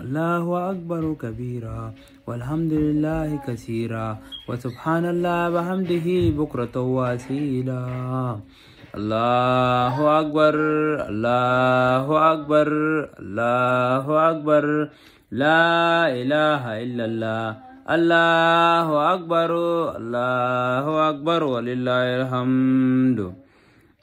الله أكبر كبيرا والحمد لله كثيرا وسبحان الله بحمده بكرة واسيلا الله أكبر الله أكبر الله أكبر لا إله إلا الله الله أكبر الله أكبر ولله الحمد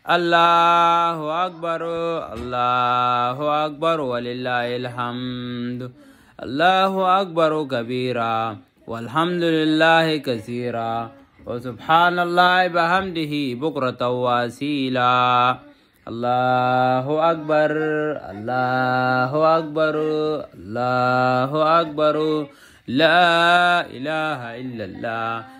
الله أكبر الله أكبر ولله الحمد الله أكبر كبيرا والحمد لله كثيرا وسبحان الله بحمده بكرة واسيلا الله أكبر الله أكبر الله أكبر لا إله إلا الله